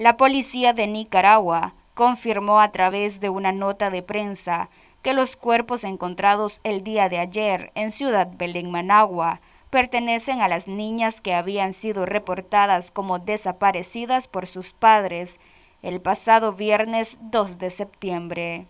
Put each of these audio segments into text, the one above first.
La policía de Nicaragua confirmó a través de una nota de prensa que los cuerpos encontrados el día de ayer en Ciudad Belén, Managua, pertenecen a las niñas que habían sido reportadas como desaparecidas por sus padres el pasado viernes 2 de septiembre.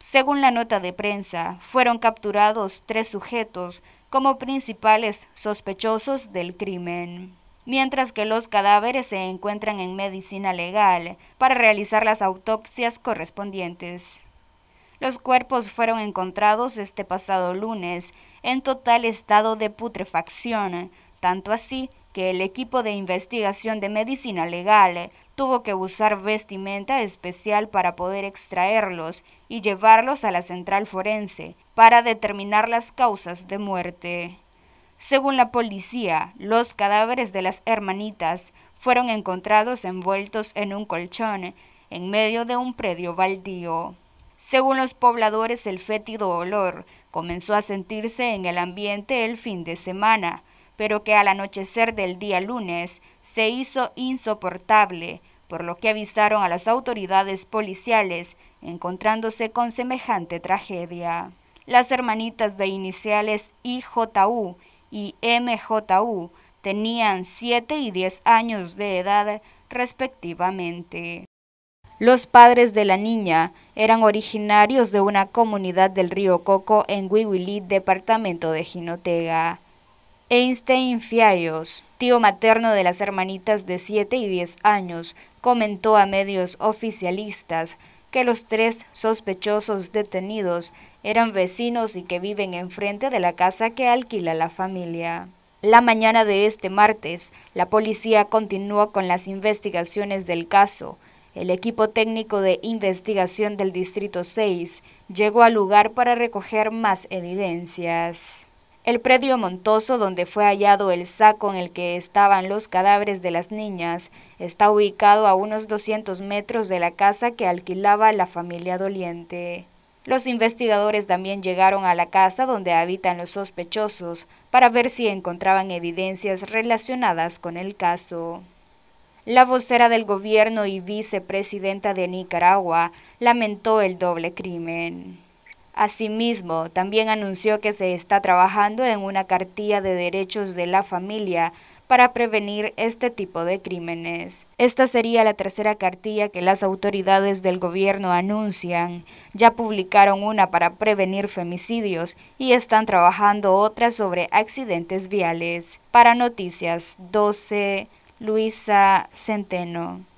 Según la nota de prensa, fueron capturados tres sujetos como principales sospechosos del crimen mientras que los cadáveres se encuentran en medicina legal para realizar las autopsias correspondientes. Los cuerpos fueron encontrados este pasado lunes en total estado de putrefacción, tanto así que el equipo de investigación de medicina legal tuvo que usar vestimenta especial para poder extraerlos y llevarlos a la central forense para determinar las causas de muerte. Según la policía, los cadáveres de las hermanitas fueron encontrados envueltos en un colchón en medio de un predio baldío. Según los pobladores, el fétido olor comenzó a sentirse en el ambiente el fin de semana, pero que al anochecer del día lunes se hizo insoportable, por lo que avisaron a las autoridades policiales, encontrándose con semejante tragedia. Las hermanitas de iniciales IJU y MJU tenían 7 y 10 años de edad respectivamente. Los padres de la niña eran originarios de una comunidad del río Coco en Huihuilí, departamento de Jinotega. Einstein Fiallos, tío materno de las hermanitas de 7 y 10 años, comentó a medios oficialistas que los tres sospechosos detenidos eran vecinos y que viven enfrente de la casa que alquila la familia. La mañana de este martes, la policía continuó con las investigaciones del caso. El equipo técnico de investigación del Distrito 6 llegó al lugar para recoger más evidencias. El predio montoso donde fue hallado el saco en el que estaban los cadáveres de las niñas está ubicado a unos 200 metros de la casa que alquilaba la familia doliente. Los investigadores también llegaron a la casa donde habitan los sospechosos para ver si encontraban evidencias relacionadas con el caso. La vocera del gobierno y vicepresidenta de Nicaragua lamentó el doble crimen. Asimismo, también anunció que se está trabajando en una cartilla de derechos de la familia para prevenir este tipo de crímenes. Esta sería la tercera cartilla que las autoridades del gobierno anuncian. Ya publicaron una para prevenir femicidios y están trabajando otra sobre accidentes viales. Para Noticias 12, Luisa Centeno.